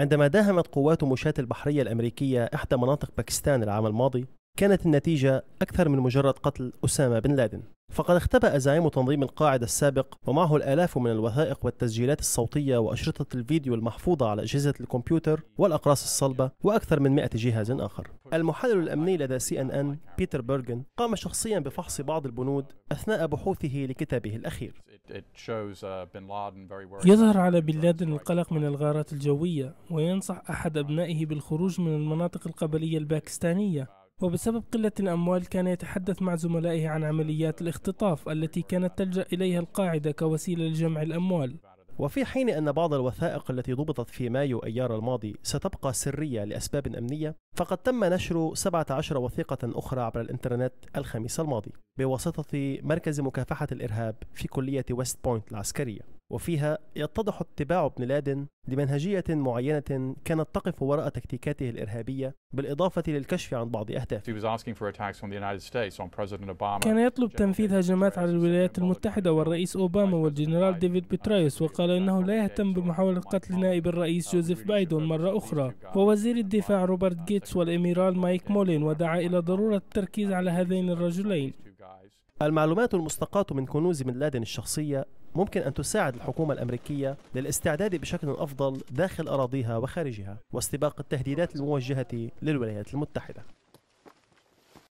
عندما داهمت قوات مشاة البحرية الأمريكية إحدى مناطق باكستان العام الماضي كانت النتيجة أكثر من مجرد قتل أسامة بن لادن فقد اختبأ زعيم تنظيم القاعدة السابق ومعه الآلاف من الوثائق والتسجيلات الصوتية وأشرطة الفيديو المحفوظة على أجهزة الكمبيوتر والأقراص الصلبة وأكثر من 100 جهاز آخر. المحلل الأمني لدى سي أن أن بيتر بيرغن قام شخصيا بفحص بعض البنود أثناء بحوثه لكتابه الأخير. يظهر على بن لادن القلق من الغارات الجوية وينصح أحد أبنائه بالخروج من المناطق القبلية الباكستانية وبسبب قلة الأموال كان يتحدث مع زملائه عن عمليات الاختطاف التي كانت تلجأ إليها القاعدة كوسيلة لجمع الأموال وفي حين أن بعض الوثائق التي ضبطت في مايو أيار الماضي ستبقى سرية لأسباب أمنية فقد تم نشر 17 وثيقة أخرى عبر الإنترنت الخميس الماضي بواسطة مركز مكافحة الإرهاب في كلية ويست بوينت العسكرية وفيها يتضح اتباع ابن لادن لمنهجية معينة كانت تقف وراء تكتيكاته الإرهابية بالإضافة للكشف عن بعض أهدافه كان يطلب تنفيذ هجمات على الولايات المتحدة والرئيس أوباما والجنرال ديفيد بترايوس وقال إنه لا يهتم بمحاولة قتل نائب الرئيس جوزيف بايدن مرة أخرى ووزير الدفاع روبرت جيتس والإميرال مايك مولين ودعا إلى ضرورة التركيز على هذين الرجلين المعلومات المستقاة من كنوز بن لادن الشخصية ممكن أن تساعد الحكومة الأمريكية للاستعداد بشكل أفضل داخل أراضيها وخارجها واستباق التهديدات الموجهة للولايات المتحدة